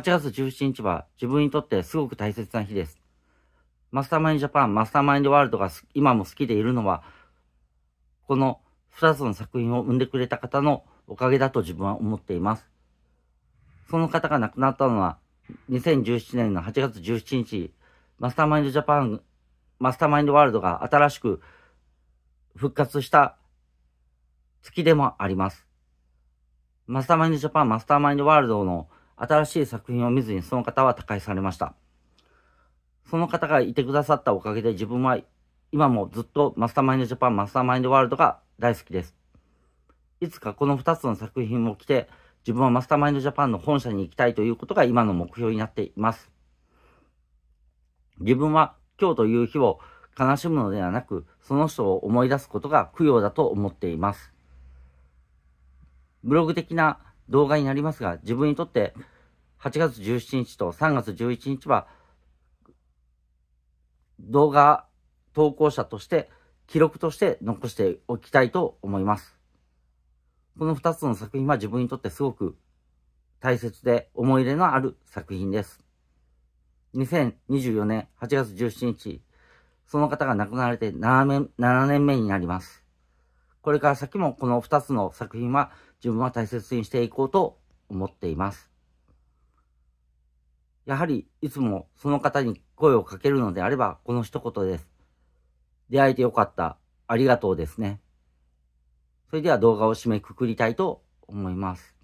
8月17日は自分にとってすごく大切な日です。マスターマインジャパン、マスターマインドワールドが今も好きでいるのは、この2つの作品を生んでくれた方のおかげだと自分は思っています。その方が亡くなったのは、2017年の8月17日、マスターマインドジャパン、マスターマインドワールドが新しく復活した月でもあります。マスターマインドジャパン、マスターマインドワールドの新しい作品を見ずにその方は他界されました。その方がいてくださったおかげで自分は今もずっとマスターマインドジャパン、マスターマインドワールドが大好きです。いつかこの2つの作品を着て、自分はマスターマインドジャパンの本社に行きたいということが今の目標になっています。自分は今日という日を悲しむのではなく、その人を思い出すことが供養だと思っています。ブログ的な動画になりますが、自分にとって8月17日と3月11日は、動画投稿者として、記録として残しておきたいと思います。この2つの作品は自分にとってすごく大切で思い入れのある作品です。2024年8月17日、その方が亡くなられて7年 ,7 年目になります。これから先もこの2つの作品は自分は大切にしていこうと思っています。やはりいつもその方に声をかけるのであればこの一言です。出会えてよかった。ありがとうですね。それでは動画を締めくくりたいと思います。